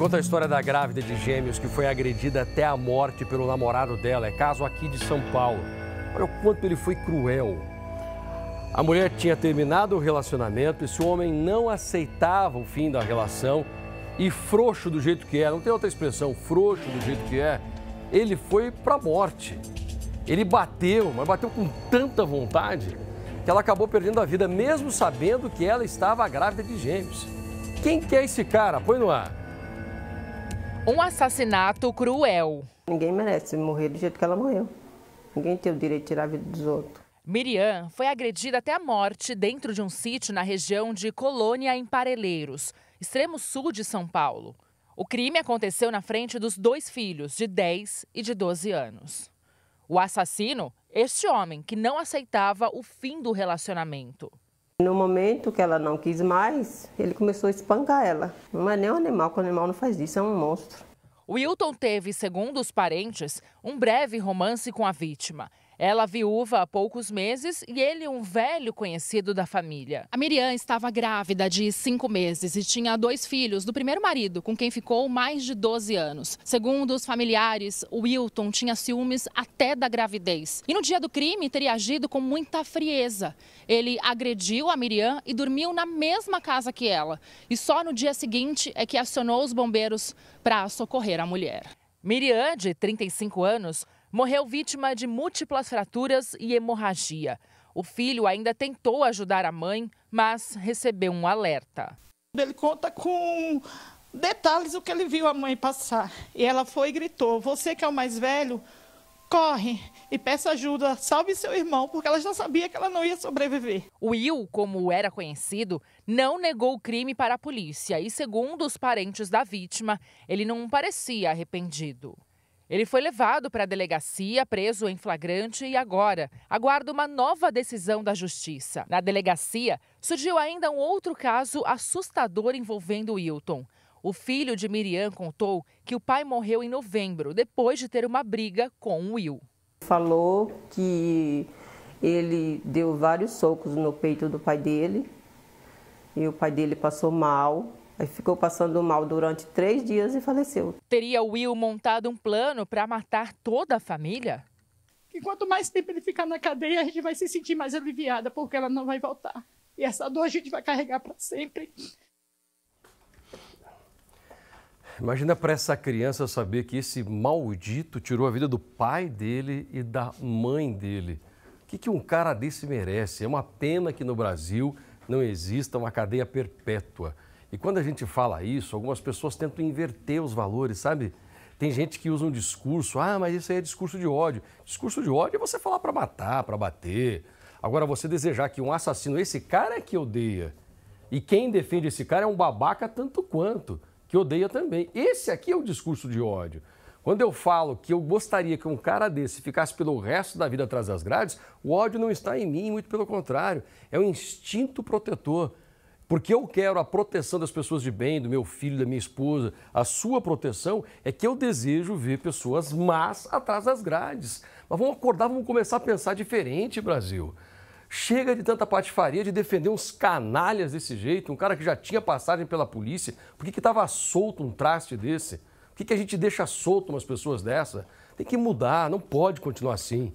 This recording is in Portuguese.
conta a história da grávida de gêmeos que foi agredida até a morte pelo namorado dela. É caso aqui de São Paulo. Olha o quanto ele foi cruel. A mulher tinha terminado o relacionamento, e o homem não aceitava o fim da relação e frouxo do jeito que é, não tem outra expressão, frouxo do jeito que é, ele foi para a morte. Ele bateu, mas bateu com tanta vontade que ela acabou perdendo a vida, mesmo sabendo que ela estava grávida de gêmeos. Quem que é esse cara? Põe no ar. Um assassinato cruel. Ninguém merece morrer do jeito que ela morreu. Ninguém tem o direito de tirar a vida dos outros. Miriam foi agredida até a morte dentro de um sítio na região de Colônia, em Pareleiros, extremo sul de São Paulo. O crime aconteceu na frente dos dois filhos, de 10 e de 12 anos. O assassino, este homem que não aceitava o fim do relacionamento. No momento que ela não quis mais, ele começou a espancar ela. Não é nem um animal, que o animal não faz isso, é um monstro. Wilton teve, segundo os parentes, um breve romance com a vítima. Ela viúva há poucos meses e ele um velho conhecido da família. A Miriam estava grávida de cinco meses e tinha dois filhos do primeiro marido, com quem ficou mais de 12 anos. Segundo os familiares, o Wilton tinha ciúmes até da gravidez. E no dia do crime teria agido com muita frieza. Ele agrediu a Miriam e dormiu na mesma casa que ela. E só no dia seguinte é que acionou os bombeiros para socorrer a mulher. Miriam, de 35 anos, morreu vítima de múltiplas fraturas e hemorragia. O filho ainda tentou ajudar a mãe, mas recebeu um alerta. Ele conta com detalhes o que ele viu a mãe passar. E ela foi e gritou: Você que é o mais velho, corre e peça ajuda, salve seu irmão, porque ela já sabia que ela não ia sobreviver. Will, como era conhecido, não negou o crime para a polícia e, segundo os parentes da vítima, ele não parecia arrependido. Ele foi levado para a delegacia, preso em flagrante e agora aguarda uma nova decisão da justiça. Na delegacia, surgiu ainda um outro caso assustador envolvendo Wilton. O filho de Miriam contou que o pai morreu em novembro, depois de ter uma briga com o Will. Falou que ele deu vários socos no peito do pai dele e o pai dele passou mal. Aí ficou passando mal durante três dias e faleceu. Teria Will montado um plano para matar toda a família? E quanto mais tempo ele ficar na cadeia, a gente vai se sentir mais aliviada, porque ela não vai voltar. E essa dor a gente vai carregar para sempre. Imagina para essa criança saber que esse maldito tirou a vida do pai dele e da mãe dele. O que, que um cara desse merece? É uma pena que no Brasil não exista uma cadeia perpétua. E quando a gente fala isso, algumas pessoas tentam inverter os valores, sabe? Tem gente que usa um discurso, ah, mas isso aí é discurso de ódio. Discurso de ódio é você falar para matar, para bater. Agora, você desejar que um assassino, esse cara é que odeia, e quem defende esse cara é um babaca tanto quanto, que odeia também. Esse aqui é o discurso de ódio. Quando eu falo que eu gostaria que um cara desse ficasse pelo resto da vida atrás das grades, o ódio não está em mim, muito pelo contrário. É um instinto protetor porque eu quero a proteção das pessoas de bem, do meu filho, da minha esposa, a sua proteção, é que eu desejo ver pessoas más atrás das grades. Mas vamos acordar, vamos começar a pensar diferente, Brasil. Chega de tanta patifaria de defender uns canalhas desse jeito, um cara que já tinha passagem pela polícia. Por que estava solto um traste desse? Por que, que a gente deixa solto umas pessoas dessa? Tem que mudar, não pode continuar assim.